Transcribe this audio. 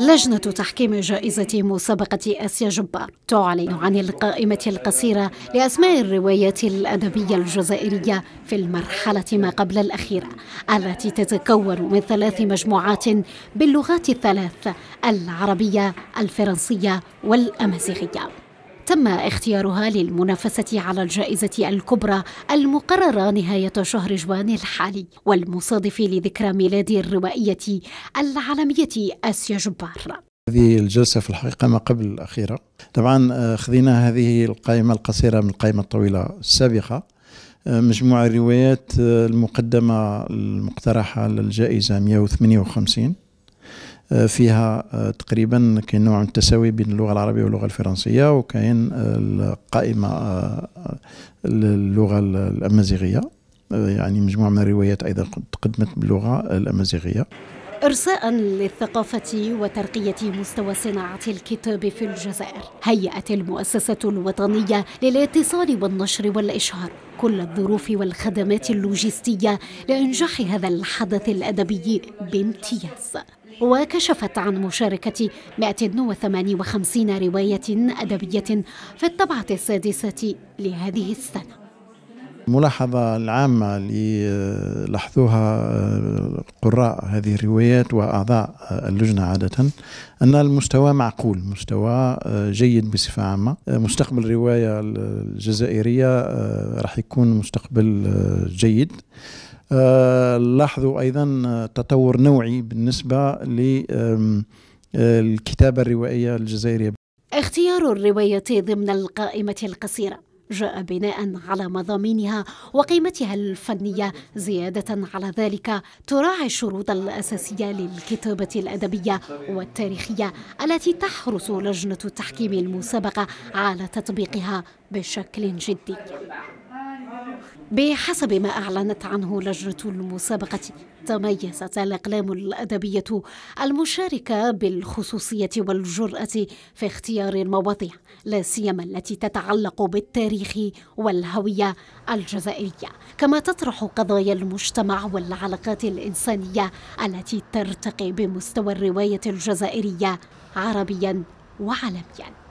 لجنة تحكيم جائزة مسابقة آسيا جبا تعلن عن القائمة القصيرة لأسماء الروايات الأدبية الجزائرية في المرحلة ما قبل الأخيرة التي تتكون من ثلاث مجموعات باللغات الثلاث العربية الفرنسية والأمازيغية تم اختيارها للمنافسة على الجائزة الكبرى المقررة نهاية شهر جوان الحالي والمصادف لذكرى ميلاد الروائية العالمية آسيا جبار هذه الجلسة في الحقيقة ما قبل الأخيرة طبعا آه، خذينا هذه القائمة القصيرة من القائمة الطويلة السابقة آه، مجموعة الروايات آه، المقدمة المقترحة للجائزة 158 آه، فيها آه، تقريبا كاين نوع من التساوي بين اللغه العربيه واللغه الفرنسيه وكاين القائمه آه، اللغه الامازيغيه يعني مجموعه من الروايات ايضا تقدمت باللغه الامازيغيه إرساء للثقافة وترقية مستوى صناعة الكتاب في الجزائر هيأت المؤسسة الوطنية للاتصال والنشر والإشهار كل الظروف والخدمات اللوجستية لإنجاح هذا الحدث الأدبي بامتياز وكشفت عن مشاركة 158 رواية أدبية في الطبعة السادسة لهذه السنة الملاحظة العامة اللي لاحظوها قراء هذه الروايات وأعضاء اللجنة عادة أن المستوى معقول مستوى آه، جيد بصفة عامة آه، مستقبل الرواية الجزائرية آه، راح يكون مستقبل جيد لاحظوا أيضا تطور نوعي بالنسبة للكتابة الروائية الجزائرية اختيار الرواية ضمن القائمة القصيرة جاء بناء على مضامينها وقيمتها الفنية زيادة على ذلك تراعي الشروط الأساسية للكتابة الأدبية والتاريخية التي تحرص لجنة تحكيم المسابقة على تطبيقها بشكل جدي بحسب ما أعلنت عنه لجنة المسابقة تميزت الأقلام الأدبية المشاركة بالخصوصية والجرأة في اختيار المواضيع لا سيما التي تتعلق بالتاريخ والهوية الجزائرية كما تطرح قضايا المجتمع والعلاقات الإنسانية التي ترتقي بمستوى الرواية الجزائرية عربيا وعالميا